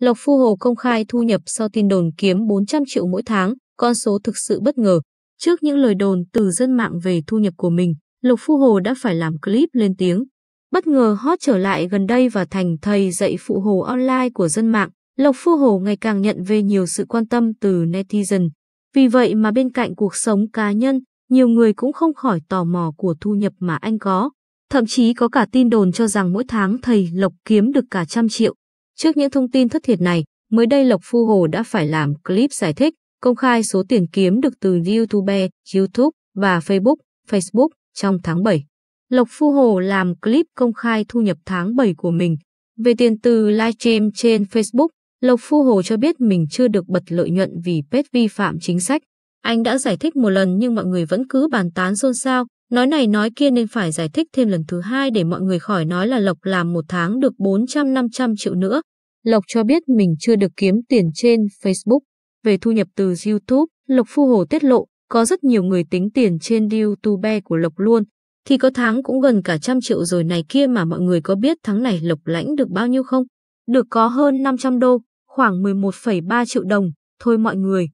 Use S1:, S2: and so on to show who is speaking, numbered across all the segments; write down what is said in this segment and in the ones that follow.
S1: Lộc Phu Hồ công khai thu nhập sau tin đồn kiếm 400 triệu mỗi tháng, con số thực sự bất ngờ. Trước những lời đồn từ dân mạng về thu nhập của mình, Lục Phu Hồ đã phải làm clip lên tiếng. Bất ngờ hot trở lại gần đây và thành thầy dạy phụ hồ online của dân mạng, Lộc Phu Hồ ngày càng nhận về nhiều sự quan tâm từ netizen. Vì vậy mà bên cạnh cuộc sống cá nhân, nhiều người cũng không khỏi tò mò của thu nhập mà anh có. Thậm chí có cả tin đồn cho rằng mỗi tháng thầy Lộc kiếm được cả trăm triệu. Trước những thông tin thất thiệt này, mới đây Lộc Phu Hồ đã phải làm clip giải thích, công khai số tiền kiếm được từ YouTube, YouTube và Facebook, Facebook trong tháng 7. Lộc Phu Hồ làm clip công khai thu nhập tháng 7 của mình. Về tiền từ livestream trên Facebook, Lộc Phu Hồ cho biết mình chưa được bật lợi nhuận vì pet vi phạm chính sách. Anh đã giải thích một lần nhưng mọi người vẫn cứ bàn tán xôn xao, nói này nói kia nên phải giải thích thêm lần thứ hai để mọi người khỏi nói là Lộc làm một tháng được 400-500 triệu nữa, Lộc cho biết mình chưa được kiếm tiền trên Facebook. Về thu nhập từ YouTube, Lộc Phu Hồ tiết lộ có rất nhiều người tính tiền trên YouTube của Lộc luôn. Thì có tháng cũng gần cả trăm triệu rồi này kia mà mọi người có biết tháng này Lộc lãnh được bao nhiêu không? Được có hơn 500 đô, khoảng 11,3 triệu đồng, thôi mọi người.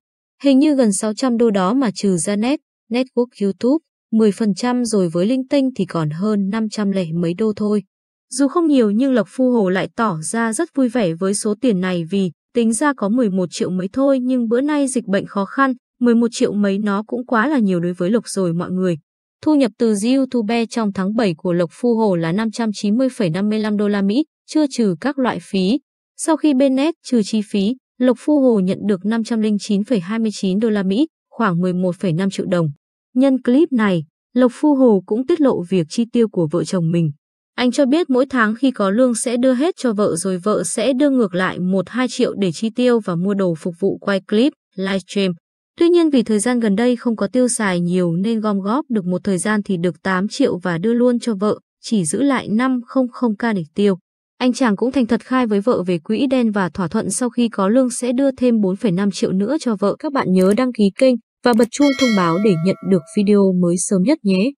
S1: Hình như gần 600 đô đó mà trừ ra net, network YouTube, 10% rồi với linh tinh thì còn hơn 500 lẻ mấy đô thôi. Dù không nhiều nhưng Lộc Phu Hồ lại tỏ ra rất vui vẻ với số tiền này vì tính ra có 11 triệu mấy thôi nhưng bữa nay dịch bệnh khó khăn, 11 triệu mấy nó cũng quá là nhiều đối với Lộc rồi mọi người. Thu nhập từ YouTube trong tháng 7 của Lộc Phu Hồ là 590,55 đô la Mỹ, chưa trừ các loại phí. Sau khi bên net trừ chi phí, Lộc Phu Hồ nhận được 509,29 đô la Mỹ, khoảng 11,5 triệu đồng. Nhân clip này, Lộc Phu Hồ cũng tiết lộ việc chi tiêu của vợ chồng mình. Anh cho biết mỗi tháng khi có lương sẽ đưa hết cho vợ rồi vợ sẽ đưa ngược lại 1-2 triệu để chi tiêu và mua đồ phục vụ quay clip, livestream. Tuy nhiên vì thời gian gần đây không có tiêu xài nhiều nên gom góp được một thời gian thì được 8 triệu và đưa luôn cho vợ, chỉ giữ lại 500k để tiêu. Anh chàng cũng thành thật khai với vợ về quỹ đen và thỏa thuận sau khi có lương sẽ đưa thêm 4,5 triệu nữa cho vợ. Các bạn nhớ đăng ký kênh và bật chuông thông báo để nhận được video mới sớm nhất nhé.